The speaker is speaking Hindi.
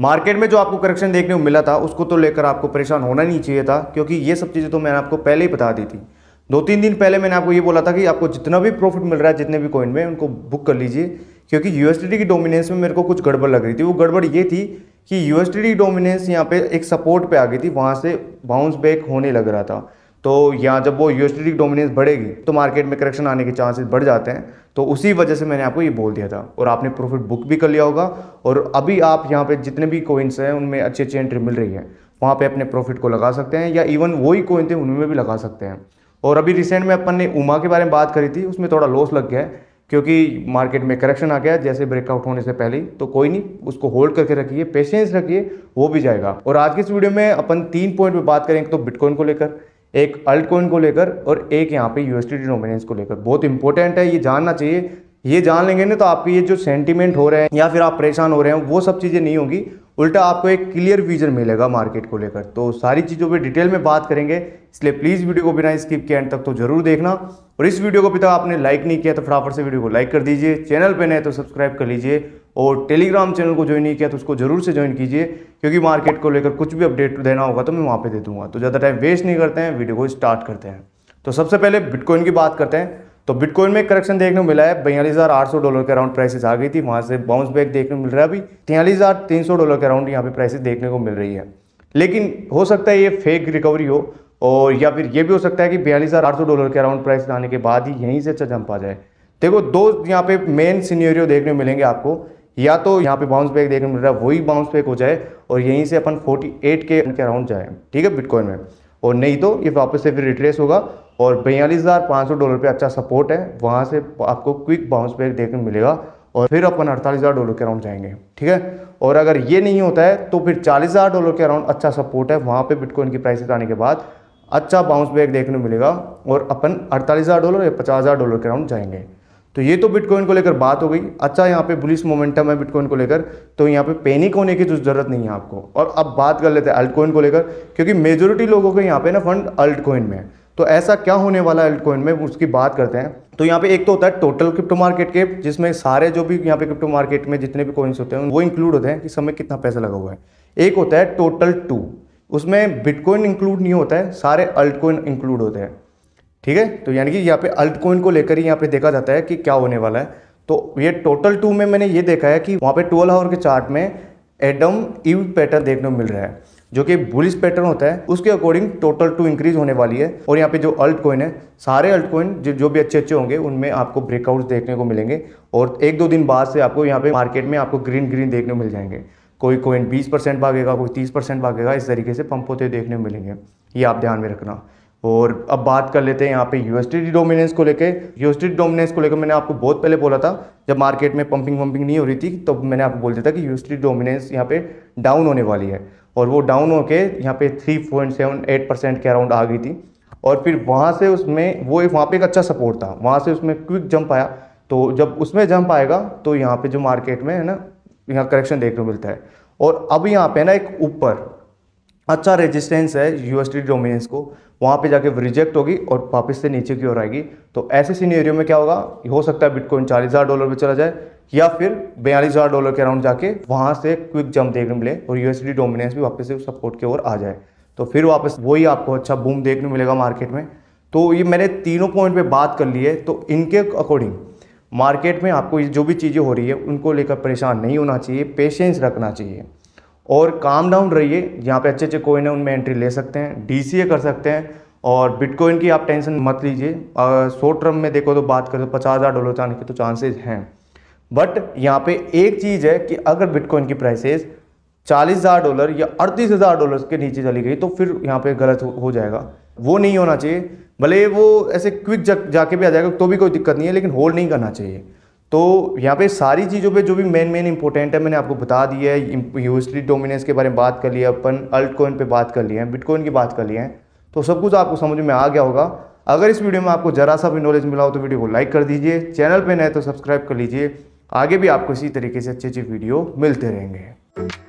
मार्केट में जो आपको करेक्शन देखने को मिला था उसको तो लेकर आपको परेशान होना नहीं चाहिए था क्योंकि ये सब चीज़ें तो मैंने आपको पहले ही बता दी थी दो तीन दिन पहले मैंने आपको ये बोला था कि आपको जितना भी प्रॉफिट मिल रहा है जितने भी कॉइन में उनको बुक कर लीजिए क्योंकि यू की डोमिनेंस में मेरे को कुछ गड़बड़ लग रही थी वो गड़बड़ ये थी कि यू की डोमिनेंस यहाँ पे एक सपोर्ट पे आ गई थी वहाँ से बाउंस बैक होने लग रहा था तो यहाँ जब वो यूएसडी डोमिनेंस बढ़ेगी तो मार्केट में करेक्शन आने के चांसेस बढ़ जाते हैं तो उसी वजह से मैंने आपको ये बोल दिया था और आपने प्रॉफिट बुक भी कर लिया होगा और अभी आप यहाँ पे जितने भी कोइंस हैं उनमें अच्छी अच्छी एंट्री मिल रही है वहाँ पे अपने प्रॉफिट को लगा सकते हैं या इवन वही कोइन थे उनमें भी लगा सकते हैं और अभी रिसेंट में अपन ने उमा के बारे में बात करी थी उसमें थोड़ा लॉस लग गया है क्योंकि मार्केट में करेक्शन आ गया जैसे ब्रेकआउट होने से पहले तो कोई नहीं उसको होल्ड करके रखिए पेशेंस रखिए वो भी जाएगा और आज की इस वीडियो में अपन तीन पॉइंट पे बात करेंगे तो बिटकॉइन को लेकर एक अल्ट कोइन को लेकर और एक यहाँ पे यूएसटी डिनोमिनेंस को लेकर बहुत इंपॉर्टेंट है ये जानना चाहिए ये जान लेंगे ना तो आपके ये जो सेंटिमेंट हो रहे हैं या फिर आप परेशान हो रहे हैं वो सब चीज़ें नहीं होंगी उल्टा आपको एक क्लियर विजन मिलेगा मार्केट को लेकर तो सारी चीज़ों पे डिटेल में बात करेंगे इसलिए प्लीज़ वीडियो को बिना स्किप के एंड तक तो जरूर देखना और इस वीडियो को अभी तक आपने लाइक नहीं किया तो फटाफट से वीडियो को लाइक कर दीजिए चैनल पर नए तो सब्सक्राइब कर लीजिए और टेलीग्राम चैनल को ज्वाइन नहीं किया तो उसको जरूर से ज्वाइन कीजिए क्योंकि मार्केट को लेकर कुछ भी अपडेट देना होगा तो मैं वहाँ पे दे दूंगा तो ज़्यादा टाइम वेस्ट नहीं करते हैं वीडियो को स्टार्ट करते हैं तो सबसे पहले बिटकॉइन की बात करते हैं तो बिटकॉइन में करेक्शन देखने को मिला है बयालीस हज़ार आठ सौ डॉलर के अराउंड प्राइसेस आ गई थी वहाँ से बाउंस बैक देखने को मिल रहा है अभी तैंतालीस हज़ार तीन सौ डॉलर के अराउंड यहाँ पे प्राइसेस देखने को मिल रही है लेकिन हो सकता है ये फेक रिकवरी हो और या फिर ये भी हो सकता है कि बयालीस हज़ार आठ सौ डॉलर के अराउंड प्राइस आने के बाद ही यहीं से अच्छा जंप आ जाए देखो दो यहाँ पे मेन सीनियरियो देखने को मिलेंगे आपको या तो यहाँ पे बाउंस बैक देखने मिल रहा है वही बाउंस बैक हो जाए और यहीं से अपन 48 के अराउंड जाए ठीक है बिटकॉइन में और नहीं तो ये वापस से फिर रिट्रेस होगा और बयालीस डॉलर पे अच्छा सपोर्ट है वहाँ से आपको क्विक बाउंस बैक देखने मिलेगा और फिर अपन अड़तालीस हज़ार डॉलर के अराउंड जाएंगे ठीक है और अगर ये नहीं होता है तो फिर चालीस हज़ार डॉलर के अराउंड अच्छा सपोर्ट है वहाँ पर बिटकॉइन की प्राइसेस आने के बाद अच्छा बाउंस बैक देखने को मिलेगा और अपन अड़तालीस हज़ार डॉलर या पचास हज़ार डॉलर के अराउंड जाएंगे तो ये तो बिटकॉइन को लेकर बात हो गई अच्छा यहाँ पे बुलिस मोमेंटम है बिटकॉइन को लेकर तो यहाँ पे पैनिक होने की तो जरूरत नहीं है आपको और अब बात कर लेते हैं अल्ट को लेकर क्योंकि मेजोरिटी लोगों के यहाँ पे ना फंड अल्ट में है तो ऐसा क्या होने वाला है अल्ट में उसकी बात करते हैं तो यहाँ पे एक तो होता है टोटल क्रिप्टो मार्केट के जिसमें सारे जो भी यहाँ पे क्रिप्टो मार्केट में जितने भी कॉइन्स होते हैं वो इंक्लूड होते हैं कि समय कितना पैसा लगा हुआ है एक होता है टोटल टू उसमें बिटकॉइन इंक्लूड नहीं होता है सारे अल्ट इंक्लूड होते हैं ठीक है तो यानी कि यहाँ पे अल्ट कोइन को लेकर ही यहाँ पे देखा जाता है कि क्या होने वाला है तो ये टोटल टू में मैंने ये देखा है कि वहाँ पे ट्वेल्व आवर के चार्ट में एडम ईव पैटर्न देखने को मिल रहा है जो कि बुलिस पैटर्न होता है उसके अकॉर्डिंग टोटल टू इंक्रीज होने वाली है और यहाँ पे जो अल्ट कोइन है सारे अल्ट कोइन जो जो भी अच्छे अच्छे होंगे उनमें आपको ब्रेकआउट देखने को मिलेंगे और एक दो दिन बाद से आपको यहाँ पे मार्केट में आपको ग्रीन ग्रीन देखने को मिल जाएंगे कोई कोइन बीस परसेंट भागेगा कोई तीस परसेंट भागेगा इस तरीके से पंप होते देखने को मिलेंगे ये आप ध्यान में रखना और अब बात कर लेते हैं यहाँ पे यूएसडी डोमिनेंस को लेके यूएसडी डोमिनेंस को लेकर मैंने आपको बहुत पहले बोला था जब मार्केट में पंपिंग वंपिंग नहीं हो रही थी तो मैंने आपको बोल दिया था कि यूएसडी डोमिनेंस यहाँ पे डाउन होने वाली है और वो डाउन के यहाँ पे एट परसेंट के अराउंड आ गई थी और फिर वहाँ से उसमें वो वहाँ पर एक अच्छा सपोर्ट था वहाँ से उसमें क्विक जंप आया तो जब उसमें जंप आएगा तो यहाँ पर जो मार्केट में है ना यहाँ करेक्शन देखने को मिलता है और अब यहाँ पर ना एक ऊपर अच्छा रेजिस्टेंस है यूएसडी डोमिनेंस को वहाँ पे जाके रिजेक्ट होगी और वापस से नीचे की ओर आएगी तो ऐसे सीनियरियो में क्या होगा हो सकता है बिटकॉइन चालीस हज़ार डॉलर पर चला जाए या फिर बयालीस हज़ार डॉलर के अराउंड जाके वहाँ से क्विक जंप देखने मिले और यूएसडी डोमिनेंस भी वापस से सपोर्ट की ओर आ जाए तो फिर वापस वही आपको अच्छा बूम देखने मिलेगा मार्केट में तो ये मैंने तीनों पॉइंट पर बात कर ली है तो इनके अकॉर्डिंग मार्केट में आपको जो भी चीज़ें हो रही है उनको लेकर परेशान नहीं होना चाहिए पेशेंस रखना चाहिए और काम डाउन रहिए यहाँ पे अच्छे अच्छे कोइन है उनमें एंट्री ले सकते हैं डी कर सकते हैं और बिटकॉइन की आप टेंशन मत लीजिए शॉर्ट टर्म में देखो तो बात करो तो पचास हज़ार डॉलर जाने के तो चांसेज हैं बट यहाँ पे एक चीज़ है कि अगर बिटकॉइन की प्राइसेस चालीस हज़ार डॉलर या अड़तीस हज़ार डॉलर के नीचे चली गई तो फिर यहाँ पे गलत हो जाएगा वो नहीं होना चाहिए भले वो ऐसे क्विक जा, जाके भी आ जाएगा तो भी कोई दिक्कत नहीं है लेकिन होल्ड नहीं करना चाहिए तो यहाँ पे सारी चीज़ों पे जो भी मेन मेन इंपॉर्टेंट है मैंने आपको बता दिया है यूएसडी डोमिनेंस के बारे में बात कर लिया अपन अल्ट कॉइन पर बात कर लिए हैं बिटकॉइन की बात कर लिए हैं तो सब कुछ आपको समझ में आ गया होगा अगर इस वीडियो में आपको ज़रा सा भी नॉलेज मिला हो तो वीडियो को लाइक कर दीजिए चैनल पर नए तो सब्सक्राइब कर लीजिए आगे भी आपको इसी तरीके से अच्छी अच्छी वीडियो मिलते रहेंगे